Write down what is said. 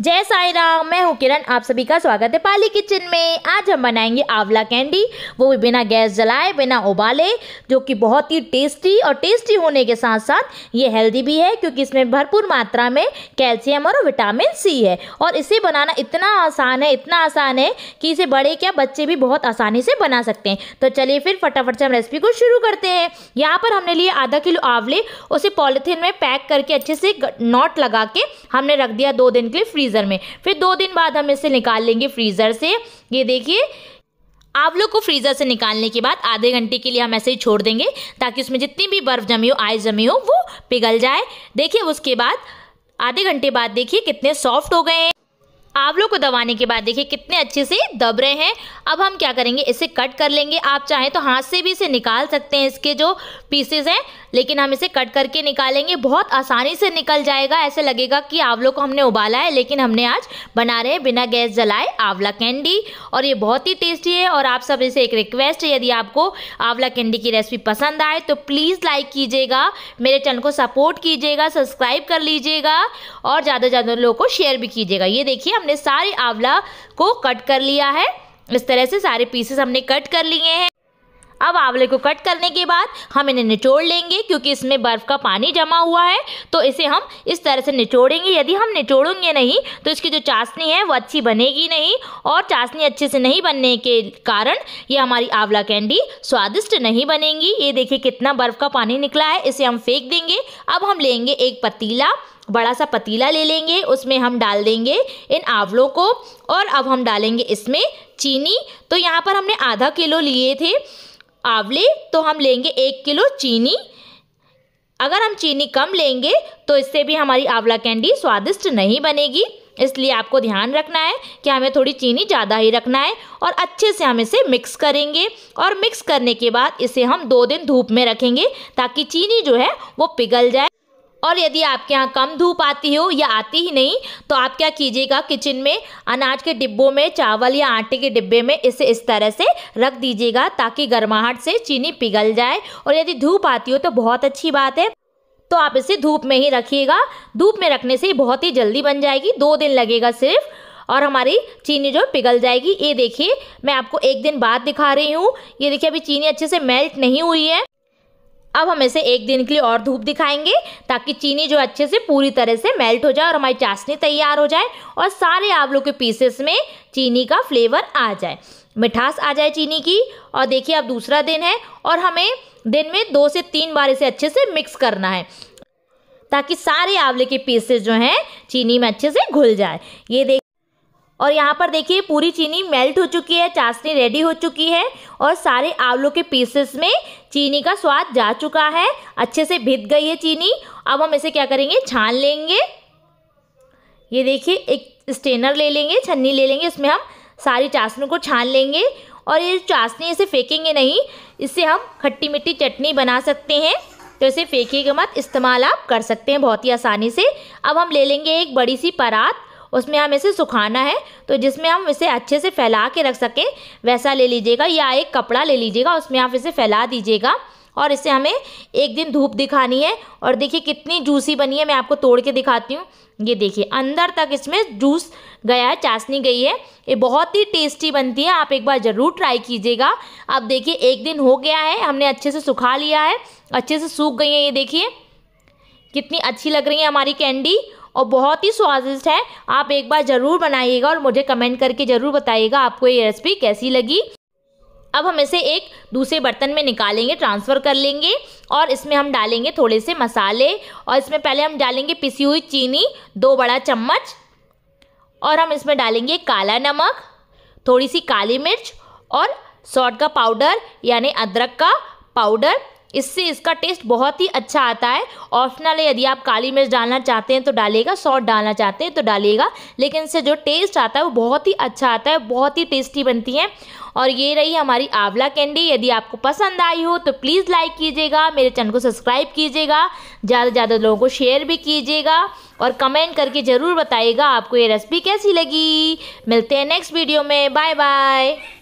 जय साई राम मैं हूँ किरण आप सभी का स्वागत है पाली किचन में आज हम बनाएंगे आंवला कैंडी वो भी बिना गैस जलाए बिना उबाले जो कि बहुत ही टेस्टी और टेस्टी होने के साथ साथ ये हेल्दी भी है क्योंकि इसमें भरपूर मात्रा में कैल्शियम और विटामिन सी है और इसे बनाना इतना आसान है इतना आसान है कि इसे बड़े क्या बच्चे भी बहुत आसानी से बना सकते हैं तो चलिए फिर फटाफट से हम रेसिपी को शुरू करते हैं यहाँ पर हमने लिए आधा किलो आंवले उसे पॉलीथीन में पैक करके अच्छे से नॉट लगा के हमने रख दिया दो दिन के लिए फ्रीज फ्रीज़र में फिर दो दिन बाद हम इसे निकाल लेंगे फ्रीज़र से ये देखिए लोग को फ्रीज़र से निकालने के बाद आधे घंटे के लिए हम ऐसे ही छोड़ देंगे ताकि उसमें जितनी भी बर्फ़ जमी हो आइस जमी हो वो पिघल जाए देखिए उसके बाद आधे घंटे बाद देखिए कितने सॉफ्ट हो गए हैं आंवलों को दबाने के बाद देखिए कितने अच्छे से दब रहे हैं अब हम क्या करेंगे इसे कट कर लेंगे आप चाहें तो हाथ से भी इसे निकाल सकते हैं इसके जो पीसेस हैं लेकिन हम इसे कट करके निकालेंगे बहुत आसानी से निकल जाएगा ऐसे लगेगा कि आंवलों को हमने उबाला है लेकिन हमने आज बना रहे हैं बिना गैस जलाए आंवला कैंडी और ये बहुत ही टेस्टी है और आप सब इसे एक रिक्वेस्ट है यदि आपको आंवला कैंडी की रेसिपी पसंद आए तो प्लीज़ लाइक कीजिएगा मेरे चैनल को सपोर्ट कीजिएगा सब्सक्राइब कर लीजिएगा और ज़्यादा से ज़्यादा लोगों को शेयर भी कीजिएगा ये देखिए हमने हमने सारी आंवला को कट कर लिया है इस तरह से सारे पीसेस हमने कट कर लिए हैं अब आंवले को कट करने के बाद हम इन्हें निचोड़ लेंगे क्योंकि इसमें बर्फ़ का पानी जमा हुआ है तो इसे हम इस तरह से निचोड़ेंगे यदि हम निचोड़ेंगे नहीं तो इसकी जो चाशनी है वो अच्छी बनेगी नहीं और चाशनी अच्छे से नहीं बनने के कारण ये हमारी आंवला कैंडी स्वादिष्ट नहीं बनेगी ये देखिए कितना बर्फ़ का पानी निकला है इसे हम फेंक देंगे अब हम लेंगे एक पतीला बड़ा सा पतीला ले लेंगे उसमें हम डाल देंगे इन आंवलों को और अब हम डालेंगे इसमें चीनी तो यहाँ पर हमने आधा किलो लिए थे आंवले तो हम लेंगे एक किलो चीनी अगर हम चीनी कम लेंगे तो इससे भी हमारी आंवला कैंडी स्वादिष्ट नहीं बनेगी इसलिए आपको ध्यान रखना है कि हमें थोड़ी चीनी ज़्यादा ही रखना है और अच्छे से हम इसे मिक्स करेंगे और मिक्स करने के बाद इसे हम दो दिन धूप में रखेंगे ताकि चीनी जो है वो पिघल जाए और यदि आपके यहाँ कम धूप आती हो या आती ही नहीं तो आप क्या कीजिएगा किचन में अनाज के डिब्बों में चावल या आटे के डिब्बे में इसे इस तरह से रख दीजिएगा ताकि गर्माहट से चीनी पिघल जाए और यदि धूप आती हो तो बहुत अच्छी बात है तो आप इसे धूप में ही रखिएगा धूप में रखने से बहुत ही जल्दी बन जाएगी दो दिन लगेगा सिर्फ और हमारी चीनी जो पिघल जाएगी ये देखिए मैं आपको एक दिन बाद दिखा रही हूँ ये देखिए अभी चीनी अच्छे से मेल्ट नहीं हुई है अब हम इसे एक दिन के लिए और धूप दिखाएंगे ताकि चीनी जो अच्छे से पूरी तरह से मेल्ट हो जाए और हमारी चाशनी तैयार हो जाए और सारे आंवलों के पीसेस में चीनी का फ्लेवर आ जाए मिठास आ जाए चीनी की और देखिए अब दूसरा दिन है और हमें दिन में दो से तीन बार इसे अच्छे से मिक्स करना है ताकि सारे आंवले के पीसेस जो हैं चीनी में अच्छे से घुल जाए ये देखिए और यहाँ पर देखिए पूरी चीनी मेल्ट हो चुकी है चाशनी रेडी हो चुकी है और सारे आलू के पीसेस में चीनी का स्वाद जा चुका है अच्छे से भिद गई है चीनी अब हम इसे क्या करेंगे छान लेंगे ये देखिए एक स्टेनर ले लेंगे छन्नी ले लेंगे इसमें हम सारी चाशनी को छान लेंगे और ये चाशनी इसे फेंकेंगे नहीं इससे हम खट्टी मिट्टी चटनी बना सकते हैं तो इसे फेंकिएगा मत इस्तेमाल आप कर सकते हैं बहुत ही आसानी से अब हम ले लेंगे एक बड़ी सी परात उसमें हम इसे सुखाना है तो जिसमें हम इसे अच्छे से फैला के रख सकें वैसा ले लीजिएगा या एक कपड़ा ले लीजिएगा उसमें आप इसे फैला दीजिएगा और इसे हमें एक दिन धूप दिखानी है और देखिए कितनी जूसी बनी है मैं आपको तोड़ के दिखाती हूँ ये देखिए अंदर तक इसमें जूस गया है चाशनी गई है ये बहुत ही टेस्टी बनती है आप एक बार ज़रूर ट्राई कीजिएगा अब देखिए एक दिन हो गया है हमने अच्छे से सुखा लिया है अच्छे से सूख गई है ये देखिए कितनी अच्छी लग रही है हमारी कैंडी और बहुत ही स्वादिष्ट है आप एक बार ज़रूर बनाइएगा और मुझे कमेंट करके ज़रूर बताइएगा आपको ये रेसिपी कैसी लगी अब हम इसे एक दूसरे बर्तन में निकालेंगे ट्रांसफ़र कर लेंगे और इसमें हम डालेंगे थोड़े से मसाले और इसमें पहले हम डालेंगे पिसी हुई चीनी दो बड़ा चम्मच और हम इसमें डालेंगे काला नमक थोड़ी सी काली मिर्च और सॉल्ट का पाउडर यानी अदरक का पाउडर इससे इसका टेस्ट बहुत ही अच्छा आता है ऑप्शनल है यदि आप काली मिर्च डालना चाहते हैं तो डालिएगा सॉल्ट डालना चाहते हैं तो डालिएगा लेकिन इससे जो टेस्ट आता है वो बहुत ही अच्छा आता है बहुत ही टेस्टी बनती है और ये रही हमारी आंवला कैंडी यदि आपको पसंद आई हो तो प्लीज़ लाइक कीजिएगा मेरे चैनल को सब्सक्राइब कीजिएगा ज़्यादा से ज़्यादा लोगों को शेयर भी कीजिएगा और कमेंट करके ज़रूर बताइएगा आपको ये रेसिपी कैसी लगी मिलते हैं नेक्स्ट वीडियो में बाय बाय